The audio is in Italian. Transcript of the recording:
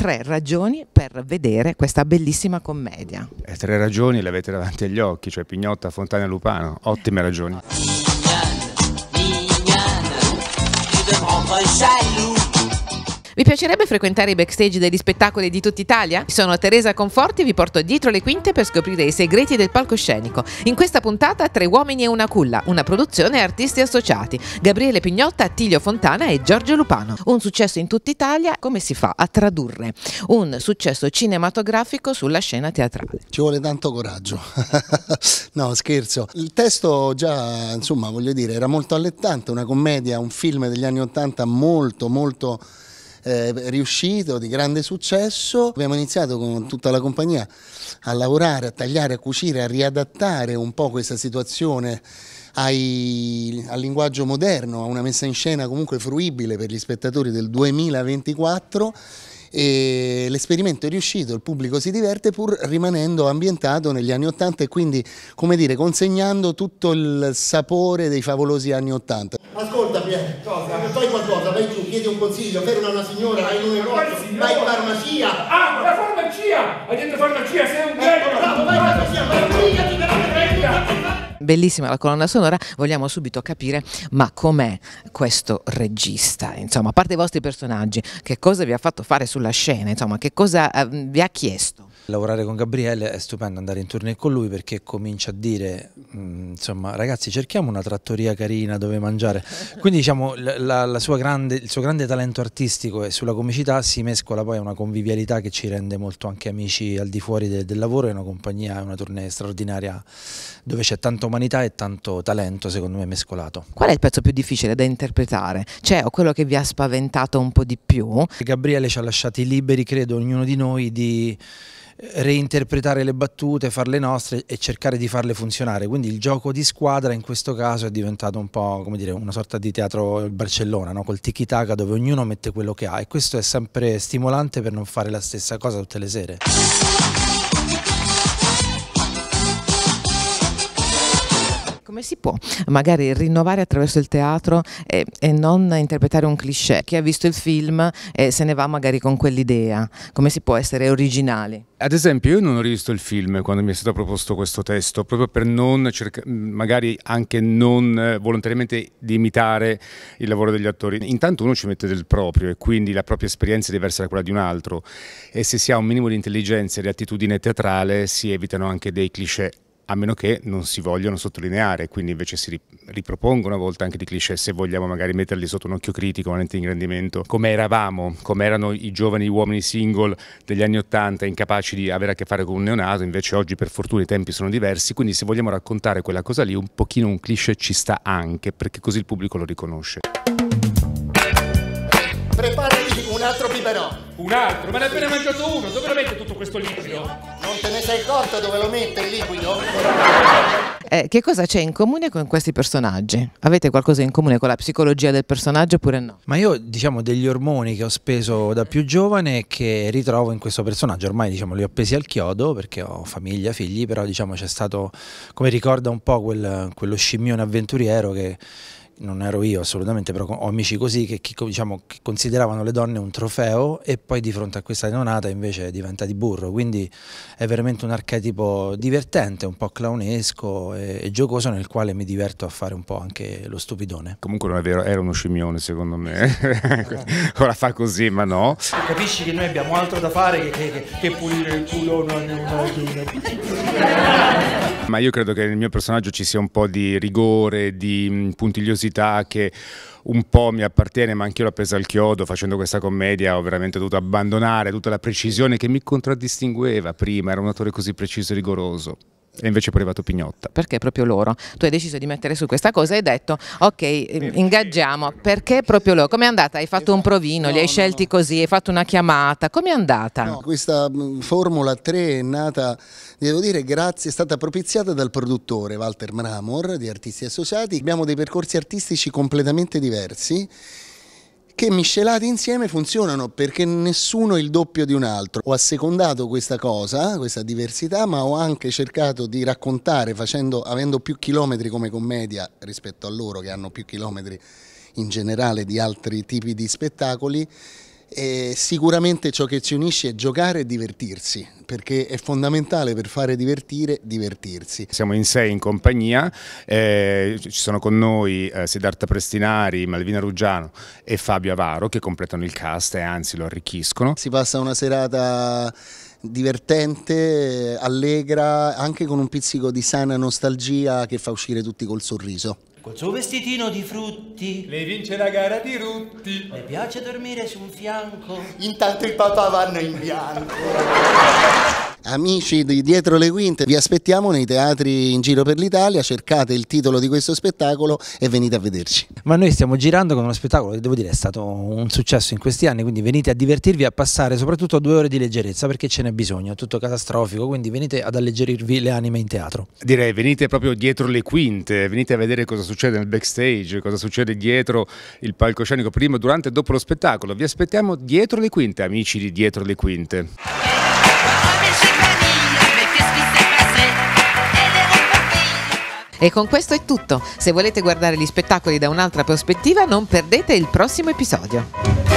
tre ragioni per vedere questa bellissima commedia. E eh, tre ragioni le avete davanti agli occhi, cioè Pignotta, Fontana e Lupano, ottime ragioni. Vi piacerebbe frequentare i backstage degli spettacoli di tutta Italia? Sono Teresa Conforti e vi porto dietro le quinte per scoprire i segreti del palcoscenico. In questa puntata Tre uomini e una culla, una produzione artisti associati. Gabriele Pignotta, Attilio Fontana e Giorgio Lupano. Un successo in tutta Italia, come si fa a tradurre un successo cinematografico sulla scena teatrale? Ci vuole tanto coraggio. no, scherzo. Il testo già, insomma, voglio dire, era molto allettante, una commedia, un film degli anni Ottanta molto, molto eh, riuscito, di grande successo. Abbiamo iniziato con tutta la compagnia a lavorare, a tagliare, a cucire, a riadattare un po' questa situazione ai, al linguaggio moderno, a una messa in scena comunque fruibile per gli spettatori del 2024 e l'esperimento è riuscito, il pubblico si diverte pur rimanendo ambientato negli anni 80 e quindi come dire, consegnando tutto il sapore dei favolosi anni 80 vieni. Cosa? Fai qualcosa, vai giù, chiedi un consiglio, ferma una signora, hai un negozio, vai in farmacia. Ah, la farmacia! Hai detto farmacia, sei un eh, genio! Bravo, vai in farmacia, vai in farmacia, vai Bellissima la colonna sonora, vogliamo subito capire ma com'è questo regista, insomma, a parte i vostri personaggi, che cosa vi ha fatto fare sulla scena, insomma, che cosa eh, vi ha chiesto? Lavorare con Gabriele è stupendo, andare in tournée con lui perché comincia a dire, mm, insomma, ragazzi cerchiamo una trattoria carina dove mangiare. Quindi diciamo la, la sua grande, il suo grande talento artistico e sulla comicità si mescola poi a una convivialità che ci rende molto anche amici al di fuori de, del lavoro, è una compagnia, è una tournée straordinaria dove c'è tanta umanità e tanto talento secondo me mescolato. Qual è il pezzo più difficile da interpretare? Cioè o quello che vi ha spaventato un po' di più? Gabriele ci ha lasciati liberi, credo, ognuno di noi di reinterpretare le battute, farle nostre e cercare di farle funzionare. Quindi il gioco di squadra in questo caso è diventato un po' come dire una sorta di teatro Barcellona, no? col tiki-taka dove ognuno mette quello che ha e questo è sempre stimolante per non fare la stessa cosa tutte le sere. come si può magari rinnovare attraverso il teatro e, e non interpretare un cliché? Chi ha visto il film eh, se ne va magari con quell'idea, come si può essere originali? Ad esempio io non ho rivisto il film quando mi è stato proposto questo testo, proprio per non cercare, magari anche non eh, volontariamente di imitare il lavoro degli attori. Intanto uno ci mette del proprio e quindi la propria esperienza è diversa da quella di un altro e se si ha un minimo di intelligenza e di attitudine teatrale si evitano anche dei cliché a meno che non si vogliono sottolineare, quindi invece si ripropongono a volte anche di cliché se vogliamo magari metterli sotto un occhio critico, un lente ingrandimento, come eravamo, come erano i giovani uomini single degli anni Ottanta incapaci di avere a che fare con un neonato, invece oggi per fortuna i tempi sono diversi, quindi se vogliamo raccontare quella cosa lì un pochino un cliché ci sta anche, perché così il pubblico lo riconosce. Preparati lui Un altro? Ma ne hai appena mangiato uno. Dove lo mette tutto questo liquido? Non te ne sei conto dove lo mette il liquido? Eh, che cosa c'è in comune con questi personaggi? Avete qualcosa in comune con la psicologia del personaggio oppure no? Ma io diciamo degli ormoni che ho speso da più giovane che ritrovo in questo personaggio, ormai diciamo li ho appesi al chiodo perché ho famiglia, figli, però diciamo c'è stato, come ricorda un po' quel, quello scimmione avventuriero che non ero io assolutamente, però ho amici così che, diciamo, che, consideravano le donne un trofeo e poi di fronte a questa neonata invece diventa di burro, quindi è veramente un archetipo divertente, un po' clownesco e, e giocoso nel quale mi diverto a fare un po' anche lo stupidone. Comunque non è vero, era uno scimmione secondo me, ora fa così ma no. Capisci che noi abbiamo altro da fare che, che, che pulire il culo non è una Ma io credo che nel mio personaggio ci sia un po' di rigore, di puntigliosità complessità che un po' mi appartiene, ma anch'io l'ho presa al chiodo facendo questa commedia, ho veramente dovuto abbandonare tutta la precisione che mi contraddistingueva prima, era un attore così preciso e rigoroso. E invece poi è arrivato Pignotta. Perché proprio loro? Tu hai deciso di mettere su questa cosa e hai detto ok, ingaggiamo, perché proprio loro? Com'è andata? Hai fatto un esatto. provino, no, li hai no, scelti no. così, hai fatto una chiamata, come è andata? questa mm, Formula 3 è nata, devo dire grazie, è stata propiziata dal produttore Walter Mramor di Artisti Associati. Abbiamo dei percorsi artistici completamente diversi che miscelati insieme funzionano perché nessuno è il doppio di un altro. Ho assecondato questa cosa, questa diversità, ma ho anche cercato di raccontare, facendo, avendo più chilometri come commedia rispetto a loro che hanno più chilometri in generale di altri tipi di spettacoli, e sicuramente ciò che ci unisce è giocare e divertirsi, perché è fondamentale per fare divertire, divertirsi. Siamo in sei in compagnia, eh, ci sono con noi eh, Siddhartha Prestinari, Malvina Ruggiano e Fabio Avaro che completano il cast e anzi lo arricchiscono. Si passa una serata divertente, allegra, anche con un pizzico di sana nostalgia che fa uscire tutti col sorriso. Col suo vestitino di frutti. Lei vince la gara di rutti. Le piace dormire su un fianco. Intanto il papà vanno in bianco. Amici di Dietro le Quinte, vi aspettiamo nei teatri in giro per l'Italia, cercate il titolo di questo spettacolo e venite a vederci. Ma noi stiamo girando con uno spettacolo che devo dire è stato un successo in questi anni, quindi venite a divertirvi a passare soprattutto due ore di leggerezza perché ce n'è bisogno, è tutto catastrofico, quindi venite ad alleggerirvi le anime in teatro. Direi venite proprio dietro le quinte, venite a vedere cosa succede succede nel backstage, cosa succede dietro il palcoscenico, prima, durante e dopo lo spettacolo. Vi aspettiamo dietro le quinte, amici di Dietro le Quinte. E con questo è tutto. Se volete guardare gli spettacoli da un'altra prospettiva, non perdete il prossimo episodio.